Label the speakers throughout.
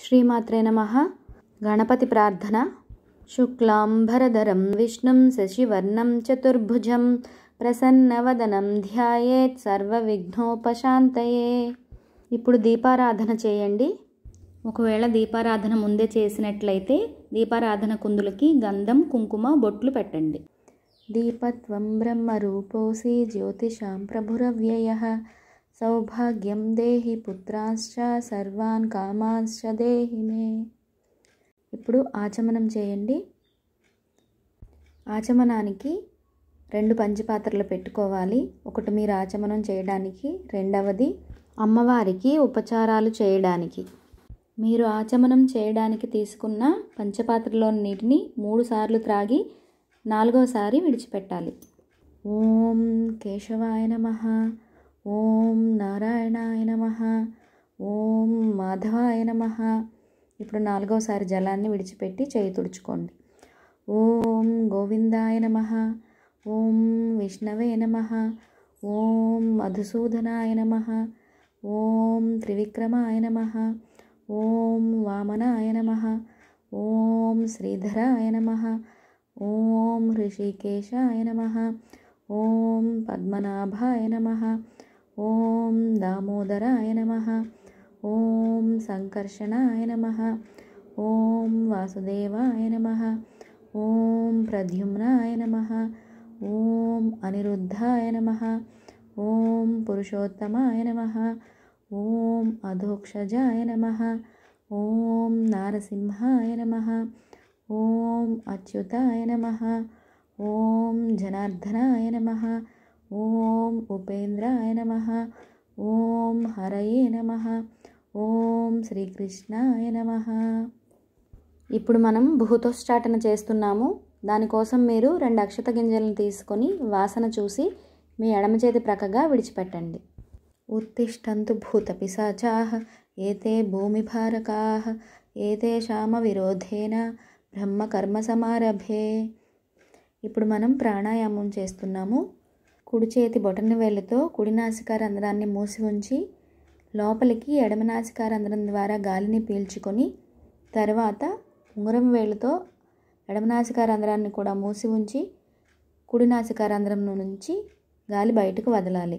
Speaker 1: శ్రీమాత్రే నమ గణపతి ప్రార్థన శుక్లాంబరధరం విష్ణుం శశివర్ణం చతుర్భుజం ప్రసన్నవదనం ధ్యాయేత్ సర్వవిఘ్నోపశాంతయే ఇప్పుడు దీపారాధన చేయండి ఒకవేళ దీపారాధన ముందే చేసినట్లయితే దీపారాధన కుందులకి గంధం కుంకుమ బొట్లు పెట్టండి దీపత్వం బ్రహ్మ రూపోసి జ్యోతిషాం ప్రభురవ్యయ సౌభాగ్యం దేహి పుత్రాశ్చ సర్వాన్ కామాశ్చ దేహి మే ఇప్పుడు ఆచమనం చేయండి ఆచమనానికి రెండు పంచపాత్రలు పెట్టుకోవాలి ఒకటి మీరు ఆచమనం చేయడానికి రెండవది అమ్మవారికి ఉపచారాలు చేయడానికి మీరు ఆచమనం చేయడానికి తీసుకున్న పంచపాత్రలోని నీటిని మూడు సార్లు త్రాగి నాలుగోసారి విడిచిపెట్టాలి ఓం కేశవాయ నమ ఓం నారాయణాయ నమ ఓం మాధవాయ నమ ఇప్పుడు నాలుగోసారి జలాన్ని విడిచిపెట్టి చేయి తుడుచుకోండి ఓం గోవిందాయ నమ ఓం విష్ణవే నమ ఓం మధుసూదనాయ నమ ఓం త్రివిక్రమాయ నమ ఓం వామనాయ నమ ఓం శ్రీధరాయ నమ ఓం హృషికేశాయ నమ ఓం పద్మనాభాయ నమ ॐ दामोदराय नमः ॐ सङ्कर्षणाय नमः ॐ वासुदेवाय नमः ॐ प्रद्युम्नाय नमः ॐ अनिरुद्धाय नमः ॐ पुरुषोत्तमाय नमः ॐ अधोक्षजाय नमः ॐ नारसिंहाय नमः ॐ अच्युताय नमः ॐ जनार्दनाय नमः ఓం ఉపేంద్రాయ నమ ఓం హరయే నమ ఓం శ్రీకృష్ణాయ నమ ఇప్పుడు మనం భూతోష్టాటన చేస్తున్నాము దానికోసం మీరు రెండు అక్షత గింజలను తీసుకొని వాసన చూసి మీ ఎడమ చేతి ప్రక్కగా విడిచిపెట్టండి ఉత్తిష్టంతు భూత పిశాచా ఏతే భారకా ఏతే శామ విరోధేన బ్రహ్మ కర్మ సమారభే ఇప్పుడు మనం ప్రాణాయామం చేస్తున్నాము కుడి చేతి బొటన వేలుతో కుడి నాసికార రంధ్రాన్ని మూసి ఉంచి లోపలికి ఎడమ నాసికార రంధ్రం ద్వారా గాలిని పీల్చుకొని తర్వాత ఉంగరం వేలుతో ఎడమ నాసికార రంధ్రాన్ని కూడా మూసి ఉంచి కుడి నాసికార రంధ్రం నుంచి గాలి బయటకు వదలాలి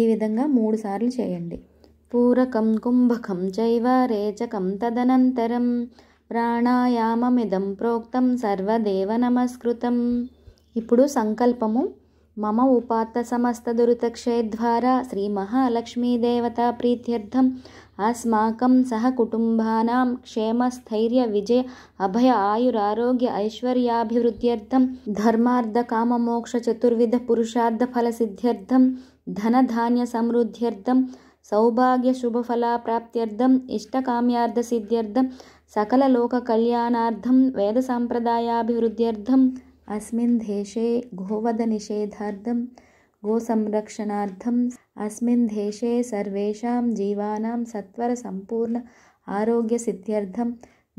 Speaker 1: ఈ విధంగా మూడు సార్లు చేయండి పూరకం కుంభకం చైవ రేచకం తదనంతరం ప్రాణాయామమిదం ప్రోక్తం సర్వదేవ నమస్కృతం ఇప్పుడు సంకల్పము मम उपात्तसमस्तदुरतक्षयद्वारा श्रीमहालक्ष्मीदेवताप्रीत्यर्थम् अस्माकं सहकुटुम्बानां क्षेमस्थैर्यविजय अभय आयुरारोग्य ऐश्वर्याभिवृद्ध्यर्थं धर्मार्धकाममोक्षचतुर्विधपुरुषार्धफलसिद्ध्यर्थं धनधान्यसमृद्ध्यर्थं सौभाग्यशुभफलाप्राप्त्यर्थम् इष्टकाम्यार्धसिद्ध्यर्थं सकललोककल्याणार्थं वेदसम्प्रदायाभिवृद्ध्यर्थं अस्मिन् देशे गोवधनिषेधार्थं गोसंरक्षणार्थम् अस्मिन् देशे सर्वेषां जीवानां सत्वरसम्पूर्ण आरोग्यसिद्ध्यर्थं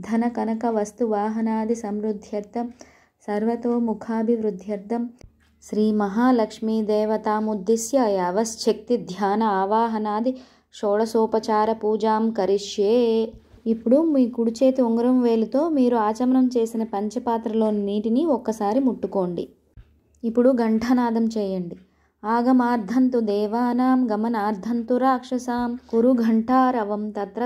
Speaker 1: धनकनकवस्तुवाहनादिसमृद्ध्यर्थं सर्वतोमुखाभिवृद्ध्यर्थं श्रीमहालक्ष्मीदेवतामुद्दिश्य यावच्छक्तिध्यान आवाहनादि षोडशोपचारपूजां करिष्ये ఇప్పుడు మీ కుడి చేతి ఉంగరం వేలుతో మీరు ఆచమనం చేసిన పంచపాత్రలోని నీటిని ఒక్కసారి ముట్టుకోండి ఇప్పుడు ఘంటానాదం చేయండి ఆగమార్థంతు దేవానాం గమనార్థంతు రాక్షసాం కురు ఘంటారవం తత్ర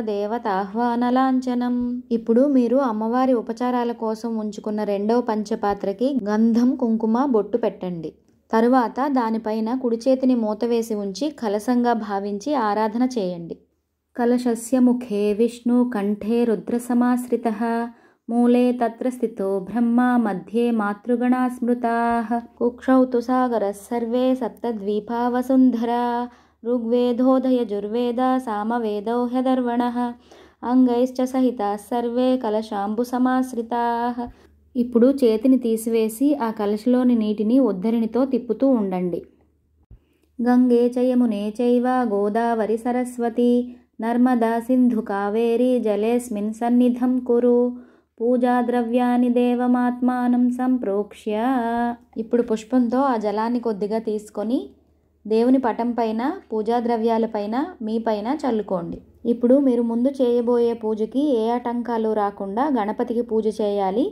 Speaker 1: లాంఛనం ఇప్పుడు మీరు అమ్మవారి ఉపచారాల కోసం ఉంచుకున్న రెండవ పంచపాత్రకి గంధం కుంకుమ బొట్టు పెట్టండి తరువాత దానిపైన కుడి చేతిని మూతవేసి ఉంచి కలసంగా భావించి ఆరాధన చేయండి कलशस्य मुखे विष्णुकण्ठे रुद्रसमाश्रितः मूले तत्र स्थितो ब्रह्मा मध्ये मातृगणा स्मृताः कुक्षौ तु सागरः सर्वे सप्तद्वीपा वसुन्धरा ऋग्वेदोधयजुर्वेद सामवेदौ ह्यदर्वणः అంగైశ్చ సహిత సర్వే కలశాంబు సమాశ్రితా ఇప్పుడు చేతిని తీసివేసి ఆ కలశలోని నీటిని ఉద్ధరిణితో తిప్పుతూ ఉండండి గంగే చయమునే చైవ గోదావరి సరస్వతి నర్మదా नर्मदा सिन्धुकावेरी సన్నిధం కురు పూజా పూజాద్రవ్యాన్ని దేవమాత్మానం సంప్రోక్ష్య ఇప్పుడు పుష్పంతో ఆ జలాన్ని కొద్దిగా తీసుకొని దేవుని పటం పైన పూజాద్రవ్యాలపైన మీపైన చల్లుకోండి ఇప్పుడు మీరు ముందు చేయబోయే పూజకి ఏ ఆటంకాలు రాకుండా గణపతికి పూజ చేయాలి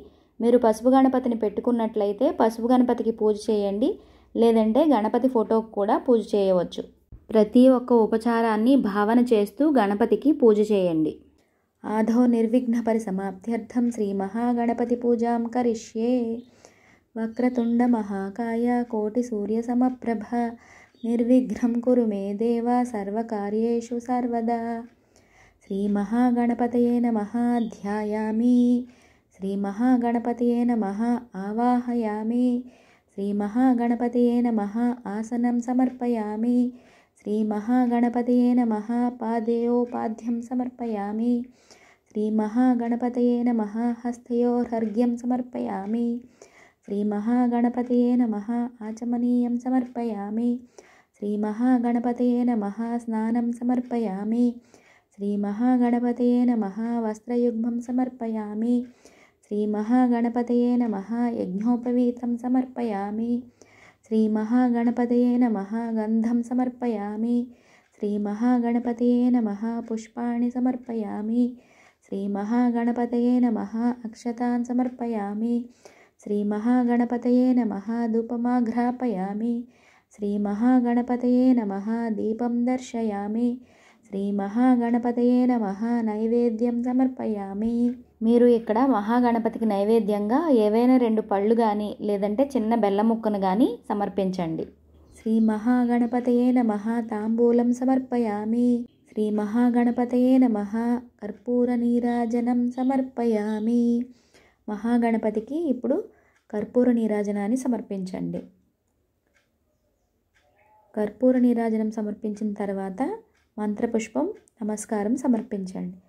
Speaker 1: మీరు పసుపు గణపతిని పెట్టుకున్నట్లయితే పసుపు గణపతికి పూజ చేయండి లేదంటే గణపతి ఫోటోకు కూడా పూజ చేయవచ్చు ప్రతి ఒక్క ఉపచారాన్ని భావన చేస్తూ గణపతికి పూజ చేయండి ఆధో నిర్విఘ్న పరిసమాప్త్యర్థం శ్రీ మహాగణపతి పూజాం కరిష్యే వక్రతుండ మహాకాయ కోటి సూర్య సమప్రభ నిర్విఘ్నం కురు మే దేవ సర్వకార్యేషు సర్వదా శ్రీ మహాగణపతయే నమ ధ్యాయామి శ్రీ మహాగణపతయే నమ ఆవాహయామి శ్రీ మహాగణపతయే నమ ఆసనం సమర్పయామి श्रीमहागणपतयेन महापादयोपाद्यं समर्पयामि श्रीमहागणपतयेन महाहस्तयोर्घर्ग्यं समर्पयामि श्रीमहागणपतये महा आचमनीयं समर्पयामि नमः स्नानं समर्पयामि नमः वस्त्रयुग्मं समर्पयामि नमः यज्ञोपवीतं समर्पयामि श्रीमहागणपतये नमः महागन्धं समर्पयामि श्रीमहागणपतये नमः पुष्पाणि समर्पयामि श्रीमहागणपतये नमः अक्षतान् समर्पयामि श्रीमहागणपतये नमः श्रीमहागणपतयेन श्रीमहागणपतये नमः दीपं दर्शयामि श्रीमहागणपतये नमः नैवेद्यं समर्पयामि మీరు ఇక్కడ మహాగణపతికి నైవేద్యంగా ఏవైనా రెండు పళ్ళు కానీ లేదంటే చిన్న బెల్ల ముక్కను కానీ సమర్పించండి శ్రీ మహాగణపతయే నమ తాంబూలం సమర్పయామి శ్రీ మహాగణపతయే నమ కర్పూర నీరాజనం సమర్పయామి మహాగణపతికి ఇప్పుడు కర్పూర నీరాజనాన్ని సమర్పించండి కర్పూర నీరాజనం సమర్పించిన తర్వాత మంత్రపుష్పం నమస్కారం సమర్పించండి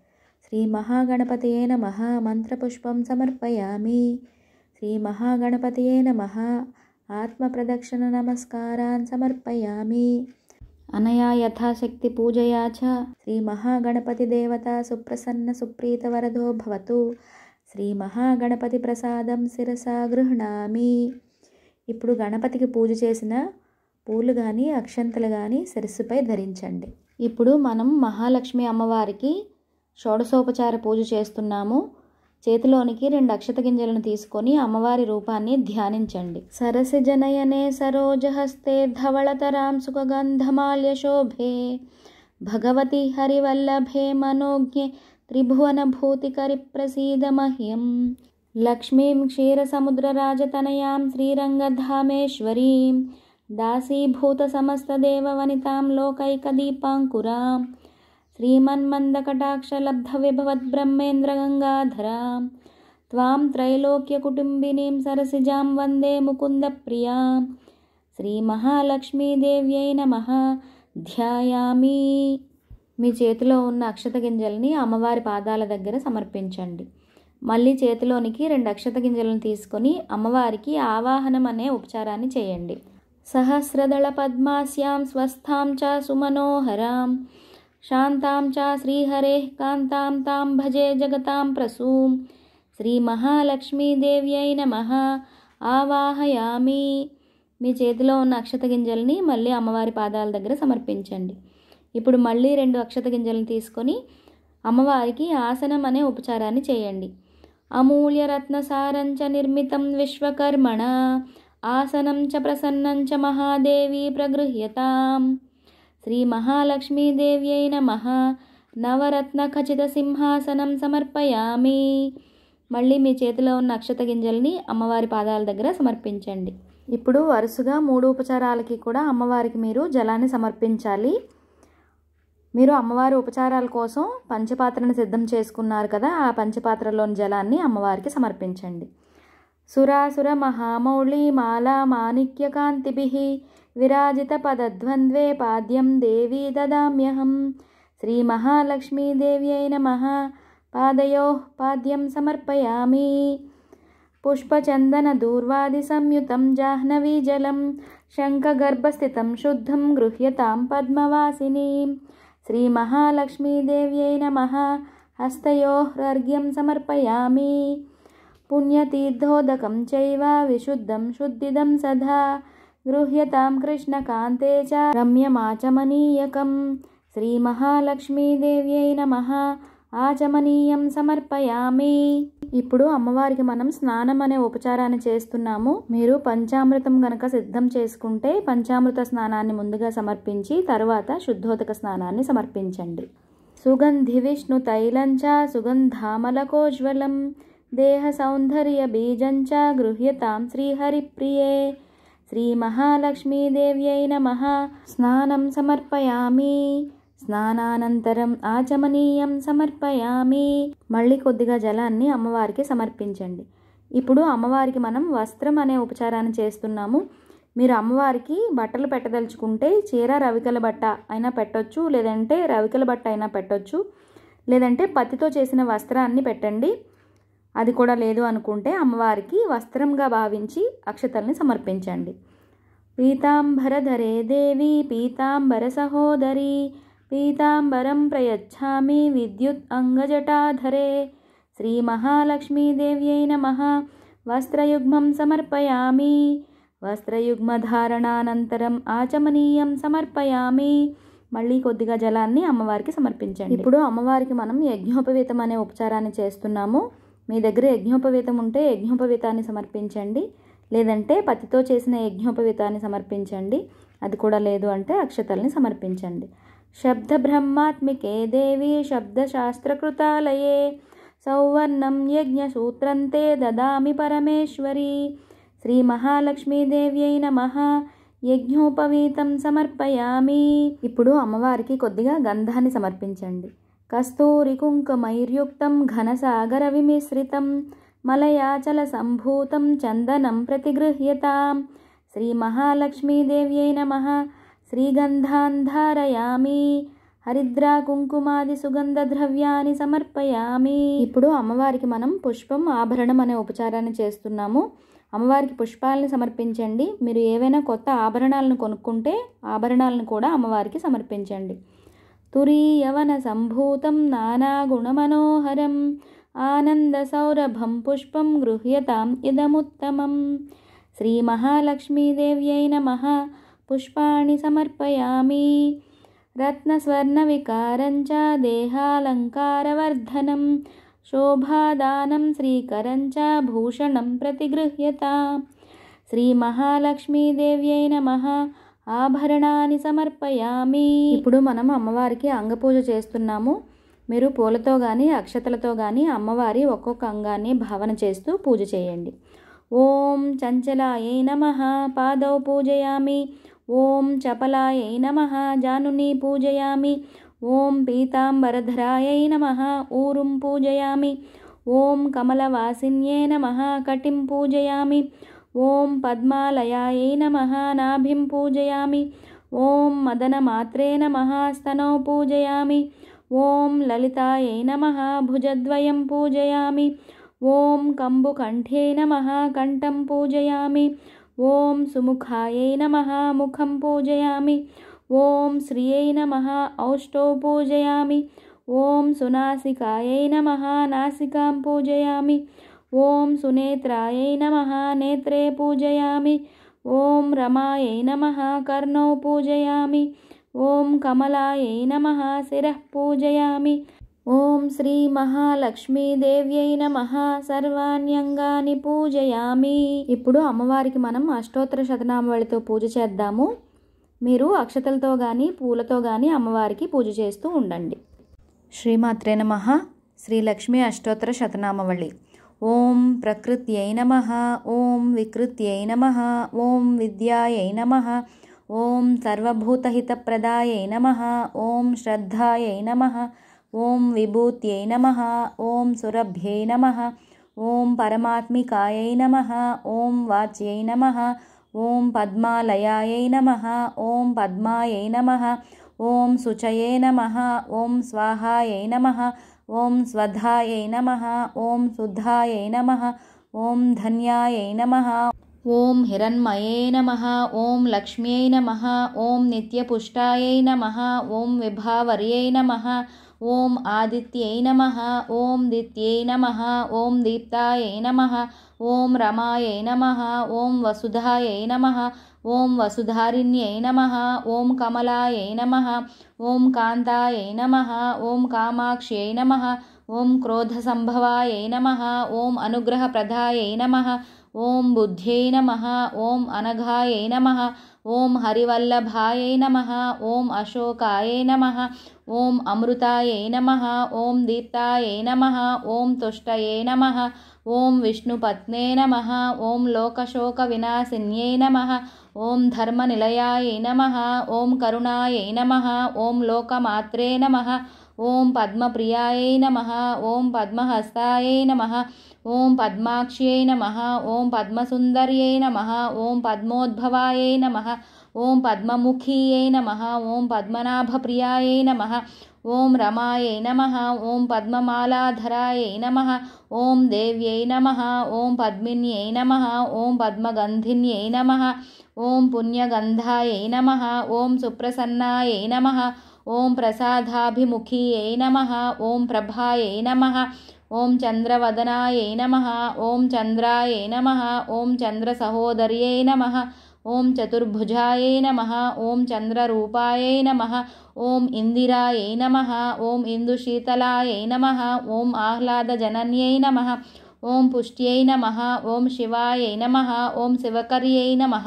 Speaker 1: శ్రీ మహాగణపతయే నమ మంత్రపుష్పం సమర్పయామి శ్రీ మహాగణపతయే నమ ఆత్మప్రదక్షిణ నమస్కారాన్ సమర్పయామి అనయా యథాశక్తి పూజయా చ దేవత సుప్రసన్న వరదో భవతు శ్రీ మహాగణపతి ప్రసాదం శిరసా గృహణామి ఇప్పుడు గణపతికి పూజ చేసిన పూలు కానీ అక్షంతలు కానీ శిరస్సుపై ధరించండి ఇప్పుడు మనం మహాలక్ష్మి అమ్మవారికి షోడశోపచార పూజ చేస్తున్నాము చేతిలోనికి రెండు అక్షత గింజలను తీసుకొని అమ్మవారి రూపాన్ని ధ్యానించండి సరసి జనయనే సరోజహస్తే ధవళతరాం సుఖగంధమాల్య శోభే భగవతి హరివల్లభే మనోజ్ఞే త్రిభువనభూతికరి ప్రసీద మహ్యం లక్ష్మీం రాజతనయాం శ్రీరంగధామేశ్వరీం దాసీభూత లోకైక లోకైకదీపాంకురాం श्रीमन्मन्दकटाक्षलब्धविभवद्ब्रह्मेन्द्रगङ्गाधरां त्वां त्रैलोक्यकुटुम्बिनीं सरसिजां वन्दे శ్రీ శ్రీమహాలక్ష్మీదేవ్యై నమ ధ్యాయామి మీ చేతిలో ఉన్న అక్షత గింజల్ని అమ్మవారి పాదాల దగ్గర సమర్పించండి మళ్ళీ చేతిలోనికి రెండు అక్షత గింజలను తీసుకొని అమ్మవారికి ఆవాహనం అనే ఉపచారాన్ని చేయండి సహస్రదళ పద్మాస్యాం స్వస్థాం చ సుమనోహరాం చ శ్రీహరే श्रीहरेः తాం భజే జగతాం ప్రసూం శ్రీ శ్రీమహాలక్ష్మీదేవ్యై నమ ఆవాహయామి మీ చేతిలో ఉన్న అక్షత గింజల్ని మళ్ళీ అమ్మవారి పాదాల దగ్గర సమర్పించండి ఇప్పుడు మళ్ళీ రెండు అక్షత గింజలను తీసుకొని అమ్మవారికి ఆసనం అనే ఉపచారాన్ని చేయండి సారంచ నిర్మితం విశ్వకర్మణ ఆసనం చ ప్రసన్నం చ మహాదేవి ప్రగృహ్యతాం శ్రీ మహాలక్ష్మీదేవ్యై నమ నవరత్న ఖచ్చిత సింహాసనం సమర్పయామి మళ్ళీ మీ చేతిలో ఉన్న అక్షత గింజల్ని అమ్మవారి పాదాల దగ్గర సమర్పించండి ఇప్పుడు వరుసగా మూడు ఉపచారాలకి కూడా అమ్మవారికి మీరు జలాన్ని సమర్పించాలి మీరు అమ్మవారి ఉపచారాల కోసం పంచపాత్రను సిద్ధం చేసుకున్నారు కదా ఆ పంచపాత్రలోని జలాన్ని అమ్మవారికి సమర్పించండి సురాసుర మహామౌళి మాలా మాణిక్యకాంతిభి विराजितपदद्वन्द्वे पाद्यं देवी ददाम्यहं श्रीमहालक्ष्मीदेव्यै नमः पादयोः पाद्यं समर्पयामि पुष्पचन्दनदूर्वादिसंयुतं जाह्नवीजलं शङ्खगर्भस्थितं शुद्धं गृह्यतां पद्मवासिनीं श्रीमहालक्ष्मीदेव्यै नमः हस्तयोः अर्घ्यं समर्पयामि पुण्यतीर्थोदकं चैव विशुद्धं शुद्धिदं सदा గృహ్యతాం కృష్ణకాంతే చ రమ్యమాచమనీయకం శ్రీమహాలక్ష్మీదేవ్యై నమ ఆచమనీయం సమర్పయామి ఇప్పుడు అమ్మవారికి మనం స్నానం అనే ఉపచారాన్ని చేస్తున్నాము మీరు పంచామృతం గనక సిద్ధం చేసుకుంటే పంచామృత స్నానాన్ని ముందుగా సమర్పించి తర్వాత శుద్ధోదక స్నానాన్ని సమర్పించండి సుగంధి విష్ణు తైలంచ సుగంధామలకోజ్వలం దేహ సౌందర్య బీజంచ గృహ్యతాం శ్రీహరిప్రియే श्रीमहालक्ष्मीदेव्यै నమ స్నానం సమర్పయామి స్నానానంతరం ఆచమనీయం సమర్పయామి మళ్ళీ కొద్దిగా జలాన్ని అమ్మవారికి సమర్పించండి ఇప్పుడు అమ్మవారికి మనం వస్త్రం అనే ఉపచారాన్ని చేస్తున్నాము మీరు అమ్మవారికి బట్టలు పెట్టదలుచుకుంటే చీర రవికల బట్ట అయినా పెట్టొచ్చు లేదంటే రవికల బట్ట అయినా పెట్టొచ్చు లేదంటే పత్తితో చేసిన వస్త్రాన్ని పెట్టండి అది కూడా లేదు అనుకుంటే అమ్మవారికి వస్త్రంగా భావించి అక్షతల్ని సమర్పించండి పీతాంబరధరే దేవి పీతాంబర సహోదరి పీతాంబరం ప్రయచ్చామి విద్యుత్ అంగజటాధరే శ్రీ మహాలక్ష్మీదేవ్యై నమ వస్త్రయుగ్మం సమర్పయామి వస్త్రయుగ్మధారణానంతరం ఆచమనీయం సమర్పయామి మళ్ళీ కొద్దిగా జలాన్ని అమ్మవారికి సమర్పించండి ఇప్పుడు అమ్మవారికి మనం యజ్ఞోపవీతం అనే ఉపచారాన్ని చేస్తున్నాము మీ దగ్గర యజ్ఞోపవీతం ఉంటే యజ్ఞోపవీతాన్ని సమర్పించండి లేదంటే పత్తితో చేసిన యజ్ఞోపవీతాన్ని సమర్పించండి అది కూడా లేదు అంటే అక్షతల్ని సమర్పించండి శబ్ద బ్రహ్మాత్మికే దేవి శబ్దశాస్త్రకృతాలయే సౌవర్ణం యజ్ఞ సూత్రంతే దదామి పరమేశ్వరి శ్రీ మహాలక్ష్మీదేవ్యై నమ యజ్ఞోపవీతం సమర్పయామి ఇప్పుడు అమ్మవారికి కొద్దిగా గంధాన్ని సమర్పించండి కస్తూరి कस्तूरिकुङ्कुमैर्युक्तं घनसागरविमिश्रितं मलयाचलसम्भूतं चन्दनं प्रतिगृह्यतां శ్రీ नमः నమ శ్రీగంధాంధారయామి హరిద్ర కుంకుమాది సుగంధ ద్రవ్యాన్ని సమర్పయామి ఇప్పుడు అమ్మవారికి మనం పుష్పం ఆభరణం అనే ఉపచారాన్ని చేస్తున్నాము అమ్మవారికి పుష్పాలను సమర్పించండి మీరు ఏవైనా కొత్త ఆభరణాలను కొనుక్కుంటే ఆభరణాలను కూడా అమ్మవారికి సమర్పించండి तुरीयवनसम्भूतं नानागुणमनोहरम् आनन्दसौरभं पुष्पं गृह्यताम् इदमुत्तमं श्रीमहालक्ष्मीदेव्यै नमः पुष्पाणि समर्पयामि रत्नस्वर्णविकारं च देहालङ्कारवर्धनं शोभादानं श्रीकरञ्च च भूषणं प्रतिगृह्यतां श्रीमहालक्ष्मीदेव्यै नमः ఆభరణాన్ని సమర్పయామి ఇప్పుడు మనం అమ్మవారికి అంగపూజ చేస్తున్నాము మీరు పూలతో కానీ అక్షతలతో కానీ అమ్మవారి ఒక్కొక్క అంగాన్ని భావన చేస్తూ పూజ చేయండి ఓం చంచలాయ నమ పాదౌ పూజయామి ఓం చపలాయ నమ జానుని పూజయామి ఓం పీతాంబరధరాయై నమ ఊరుం పూజయామి ఓం కమలవాసిన్యే నమ కటిం పూజయామి ओं पद्मालयायै नमः नाभिं पूजयामि ॐ मदनमात्रे नमः स्तनौ पूजयामि ॐ ललितायै नमः भुजद्वयं पूजयामि ॐ कम्बुकण्ठे नमः कण्ठं पूजयामि ॐ सुमुखायै नमः मुखं पूजयामि ॐ श्रियै नमः औष्ठौ पूजयामि ॐ सुनासिकायै नमः नासिकां पूजयामि ఓం సునేత్రాయై నమ నేత్రే పూజయామి ఓం రమాయై నమ కర్ణౌ పూజయామి ఓం కమలాయై నమ శిర పూజయామి ఓం శ్రీ మహాలక్ష్మీదేవ్యై నమ సర్వాణ్యంగాని పూజయామి ఇప్పుడు అమ్మవారికి మనం అష్టోత్తర శతనామవళితో పూజ చేద్దాము మీరు అక్షతలతో కానీ పూలతో కానీ అమ్మవారికి పూజ చేస్తూ ఉండండి శ్రీమాత్రే నమ శ్రీ అష్టోత్తర శతనామవళి ॐ प्रकृत्यै नमः ॐ विकृत्यै नमः ॐ विद्यायै नमः ॐ सर्वभूतहितप्रदायै नमः ॐ श्रद्धायै नमः ॐ विभूत्यै नमः ॐ सुरभ्यै नमः ॐ परमात्मिकायै नमः ॐ वाच्यै नमः ॐ पद्मालयायै नमः ॐ पद्मायै नमः ॐ शुचये नमः ॐ स्वाहायै नमः ॐ स्वधायै नमः ॐ शुद्धायै नमः ॐ धन्यायै नमः ॐ हिरण्मये नमः ॐ लक्ष्म्यै नमः ॐ नित्यपुष्टायै नमः ॐ विभावर्यै नमः ॐ आदित्यै नमः ॐ दित्यै नमः ॐ दीप्तायै नमः ॐ रमायै नमः ॐ वसुधायै नमः ॐ वसुधारिण्यै नमः ॐ कमलायै नमः ॐ कान्तायै नमः ॐ कामाक्ष्यै नमः ॐ क्रोधसम्भवायै नमः ॐ अनुग्रहप्रदायै नमः ॐ बुद्ध्यै नमः ॐ अनघायै नमः ॐ हरिवल्लभायै नमः ॐ अशोकायै नमः ॐ अमृतायै नमः ॐ दीप्तायै नमः ॐ तुष्टये नमः ॐ विष्णुपत्ने नमः ॐ लोकशोकविनाशिन्यै नमः ॐ धर्मनिलयायै नमः ॐ करुणायै नमः ॐ लोकमात्रे नमः ॐ पद्मप्रियायै नमः ॐ पद्महस्तायै नमः ॐ पद्माक्ष्यै नमः ॐ पद्मसुन्दर्यै नमः ॐ पद्मोद्भवायै नमः ॐ पद्ममुखीयै नमः ॐ पद्मनाभप्रियायै नमः ॐ रमायै नमः ॐ पद्ममालाधरायै नमः ॐ देव्यै नमः ॐ पद्मिन्यै नमः ॐ पद्मगन्धिन्यै नमः ॐ पुण्यगन्धायै नमः ओं सुप्रसन्नायै नमः ओं प्रसादाभिमुखीयै नमः ओं प्रभाय नमः ओं चंद्रवदनाय नमः ओं चन्द्रायै नमः ओं चंद्रसहोदर्य नमः ओं चतुर्भुजायै नमः ओं चन्द्ररूपायै नमः ओं इंदिराय नमः ओं इंदुशीतलाय नमः ओं आह्लादजनन्यै नमः ओं पुष्ट्य नमः ओं शिवाय नमः ओं शिवकर्यै नमः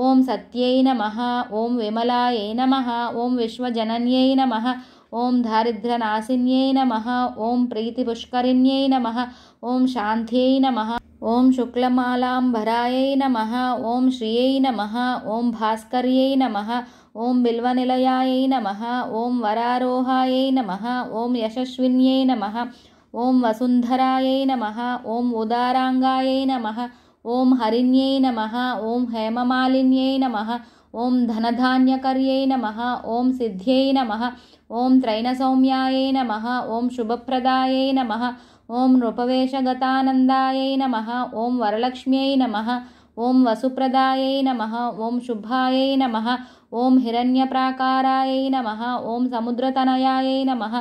Speaker 1: ॐ सत्यै नमः ॐ विमलायै नमः ॐ विश्वजनन्यै नमः ॐ दारिद्र्यनाशिन्यै नमः ॐ प्रीतिपुष्करिण्यै नमः ॐ शान्त्यै नमः ॐ शुक्लमालाम्बराय नमः ॐ श्रियै नमः ॐ भास्कर्यै नमः ॐ बिल्वनिलयायै नमः ॐ वरारोहायै नमः ॐ यशस्विन्यै नमः ॐ वसुन्धरायै नमः ॐ उदाराङ्गायै नमः ॐ हरिण्यै नमः ॐ हेममालिन्यै नमः ॐ धनधान्यकर्यै नमः ॐ सिद्ध्यै नमः ॐ त्रैणसौम्यायै नमः ॐ शुभप्रदायै नमः ॐ नृपवेशगतानन्दायै नमः ॐ वरलक्ष्म्यै नमः ॐ वसुप्रदायै नमः ॐ शुभायै नमः ॐ हिरण्यप्राकारायै नमः ॐ समुद्रतनयायै नमः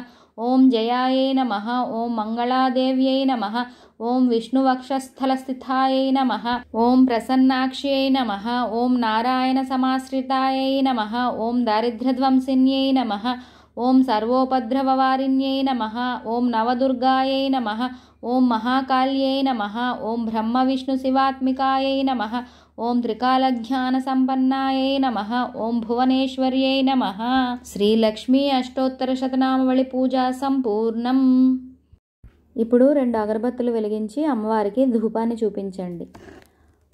Speaker 1: ॐ जयायै नमः ॐ मङ्गलादेव्यै नमः ॐ विष्णुवक्षस्थलस्थितायै नमः ॐ प्रसन्नाक्ष्यै नमः ॐ नारायणसमाश्रितायै नमः ॐ दारिद्रध्वंसिन्यै नमः ॐ सर्वोपद्रववारिण्यै नमः ॐ नवदुर्गायै नमः ॐ महाकाल्यै नमः ॐ ब्रह्मविष्णुशिवात्मिकायै नमः ॐ त्रिकालज्ञानसम्पन्नाय नमः ॐ भुवनेश्वर्यै नमः श्रीलक्ष्मी अष्टोत्तरशतनामवळिपूजा सम्पूर्णम् ఇప్పుడు రెండు అగరబత్తులు వెలిగించి అమ్మవారికి ధూపాన్ని చూపించండి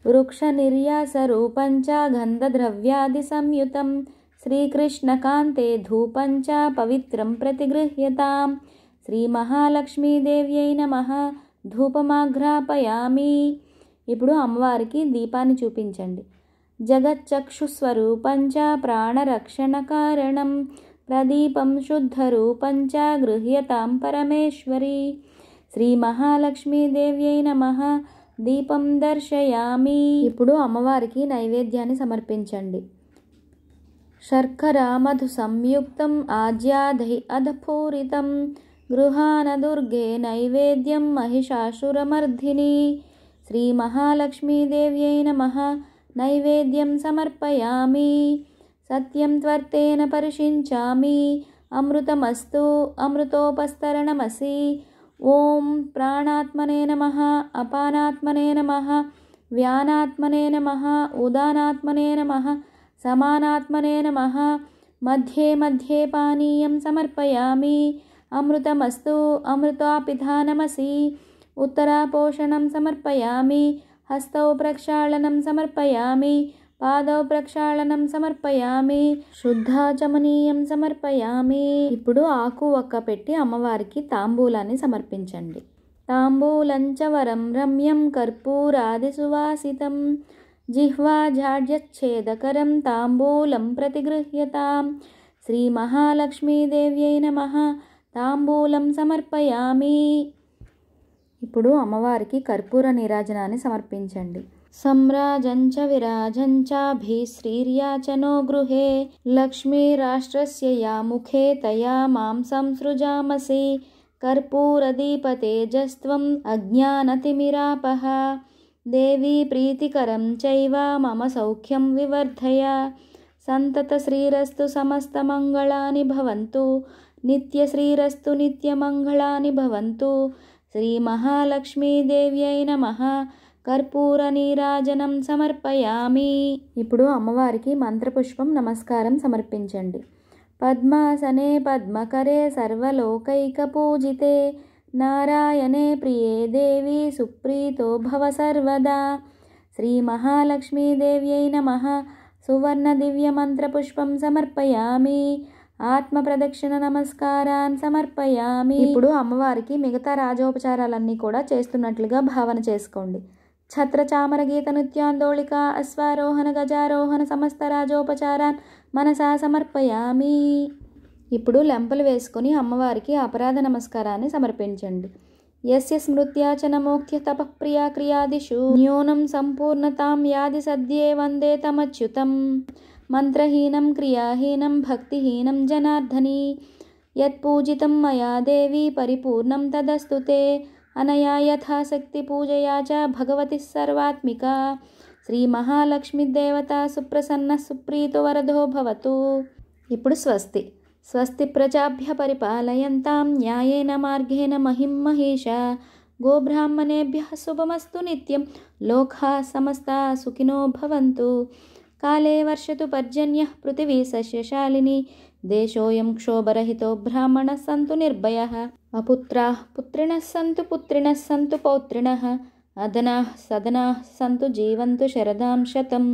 Speaker 1: వృక్ష నిర్యాస రూపంచ గంధ ద్రవ్యాది సంయుతం శ్రీకృష్ణకాంతే ధూపంచ పవిత్రం ప్రతిగృహ్యతాం శ్రీ మహాలక్ష్మీదేవ్యై నమ ధూపమాఘ్రాపయామి ఇప్పుడు అమ్మవారికి దీపాన్ని చూపించండి జగచ్చక్షుస్వరూపంచ ప్రాణరక్షణ కారణం ప్రదీపం శుద్ధ రూపంచ గృహ్యతాం పరమేశ్వరి శ్రీ శ్రీమహాలక్ష్మీదేవ్యై నమ దీపం దర్శయామి ఇప్పుడు అమ్మవారికి నైవేద్యాన్ని సమర్పించండి శర్కర మధు సంయుక్తం ఆజ్యాధి అధపూరితం గృహాన దుర్గే నైవేద్యం మహిషాసురమర్ధిని శ్రీ మహాలక్ష్మీదేవ్యై నమ నైవేద్యం సమర్పయామి సత్యం త్వర్తేన పరిశించామి అమృతమస్తు అమృతోపస్తరణమసి ॐ प्राणात्मने नमः अपानात्मने नमः व्यानात्मने नमः उदानात्मने नमः समानात्मने नमः मध्ये मध्ये पानीयं समर्पयामि अमृतमस्तु अमृतापिधानमसि उत्तरापोषणं समर्पयामि हस्तौ प्रक्षालनं समर्पयामि పాదవ ప్రక్షాళనం సమర్పయామి శుద్ధాచమనీయం సమర్పయామి ఇప్పుడు ఆకు ఒక్క పెట్టి అమ్మవారికి తాంబూలాన్ని సమర్పించండి తాంబూలంచవరం రమ్యం కర్పూరాది సువాసితం జాడ్యచ్ఛేదకరం తాంబూలం ప్రతిగృహ్యతాం శ్రీమహాలక్ష్మీదేవ్యై నమ తాంబూలం సమర్పయామి ఇప్పుడు అమ్మవారికి కర్పూర నీరాజనాన్ని సమర్పించండి ्राजञ्च विराजञ्चाभि चनो गृहे लक्ष्मीराष्ट्रस्य या मुखे तया मां संसृजामसि कर्पूरदीपतेजस्त्वम् अज्ञानतिमिरापः देवी प्रीतिकरं चैव मम सौख्यं विवर्धय सन्ततश्रीरस्तु समस्तमङ्गलानि भवन्तु नित्यश्रीरस्तु नित्यमङ्गलानि भवन्तु श्रीमहालक्ष्मीदेव्यै नमः కర్పూర నీరాజనం సమర్పయామి ఇప్పుడు అమ్మవారికి మంత్రపుష్పం నమస్కారం సమర్పించండి పద్మాసనే పద్మకరే సర్వలోకైక పూజితే నారాయణే ప్రియే దేవి సుప్రీతో భవ సర్వదా శ్రీ మహాలక్ష్మీదేవ్యై నమ సువర్ణ దివ్య మంత్రపుష్పం సమర్పయామి ఆత్మ ప్రదక్షిణ నమస్కారాన్ సమర్పయామి ఇప్పుడు అమ్మవారికి మిగతా రాజోపచారాలన్నీ కూడా చేస్తున్నట్లుగా భావన చేసుకోండి గీత నృత్యాందోళిక అశ్వారోహణ గజారోహణ సమస్త రాజోపచారాన్ మనసా సమర్పయామి ఇప్పుడు లెంపలు వేసుకుని అమ్మవారికి అపరాధ నమస్కారాన్ని సమర్పించండి ఎస్య స్మృత్యాచన మోక్ష్య తపఃప్రియా క్రియాదిషు న్యూనం సంపూర్ణతాం యాది సద్యే వందే తమచ్యుతం మంత్రహీనం క్రియాహీనం భక్తిహీనం జనార్దని యత్పూజితం మయా దేవి పరిపూర్ణం తదస్తుతే अनया यथाशक्तिपूजया च भगवतिस्सर्वात्मिका श्रीमहालक्ष्मीदेवता सुप्रसन्नः सुप्रीतो वरदो भवतु इप्ड् स्वस्ति स्वस्ति प्रजाभ्य परिपालयन्तां न्यायेन मार्गेण महिं महिषा गोब्राह्मणेभ्यः शुभमस्तु नित्यं लोका समस्ता सुखिनो भवन्तु काले वर्षतु पर्जन्यः पृथिवी सस्यशालिनी देशोऽयं क्षोभरहितो ब्राह्मणः सन्तु निर्भयः अपुत्राः पुत्रिणः सन्तु पुत्रिणः सन्तु पौत्रिणः अदनाः सदनाः सन्तु जीवन्तु शरदां शतम्